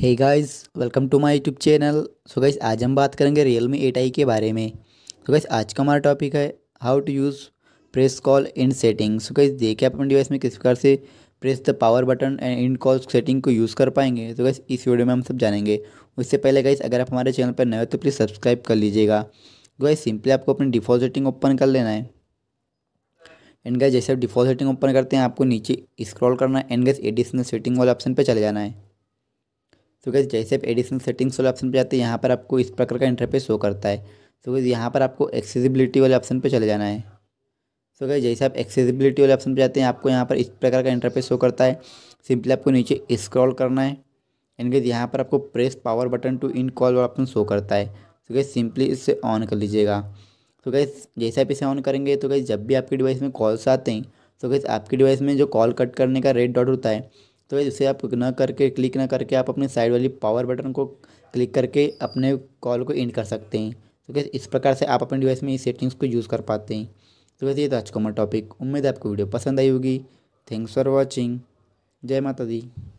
hey guys welcome to my YouTube channel so guys आज हम बात करेंगे रियल मी एट के बारे में सो so गाइस आज का हमारा टॉपिक है how to use press call and setting so guys देखिए आप अपने डिवाइस में किस प्रकार से press the power button and end call setting को यूज़ कर पाएंगे तो so गाइस इस वीडियो में हम सब जानेंगे उससे पहले गाइस अगर आप हमारे चैनल पर नए हो तो प्लीज़ सब्सक्राइब कर लीजिएगा तो गाइस सिंपली आपको अपनी डिफॉल्ट सेटिंग ओपन कर लेना है एंड गाइस जैसे आप डिफॉल्ट सेटिंग ओपन करते हैं आपको नीचे स्क्रॉल करना है एंड गाइस एडिशनल सेटिंग वाले ऑप्शन पर चले जाना है सो गैस जैसे आप एडिशन सेटिंग्स वाले ऑप्शन पर जाते हैं यहाँ पर आपको इस प्रकार का इंटरफेस शो करता है सो गैस यहाँ पर आपको एक्सेसिबिलिटी वाले ऑप्शन पर चले जाना है सो गैस जैसे आप एक्सेसिबिलिटी वाले ऑप्शन पर जाते हैं आपको यहाँ पर इस प्रकार का इंटरफेस शो करता है सिंपली आपको नीचे स्क्रॉल करना है एंड गैस यहाँ पर आपको press power button to end call वाला ऑप्शन शो करता है सो गैस सिंपली इसे ऑन कर लीजिएगा तो गैस जैसे आप इसे ऑन करेंगे तो गैस जब भी आपके डिवाइस में कॉल्स आते हैं तो गैस आपके डिवाइस में जो कॉल कट करने का रेड डॉट होता है तो इसे आप ना करके क्लिक ना करके आप अपने साइड वाली पावर बटन को क्लिक करके अपने कॉल को एंड कर सकते हैं तो कैसे इस प्रकार से आप अपने डिवाइस में इस सेटिंग्स को यूज़ कर पाते हैं तो वैसे ये तो आज का टॉपिक उम्मीद है आपको वीडियो पसंद आई होगी थैंक्स फॉर वॉचिंग जय माता दी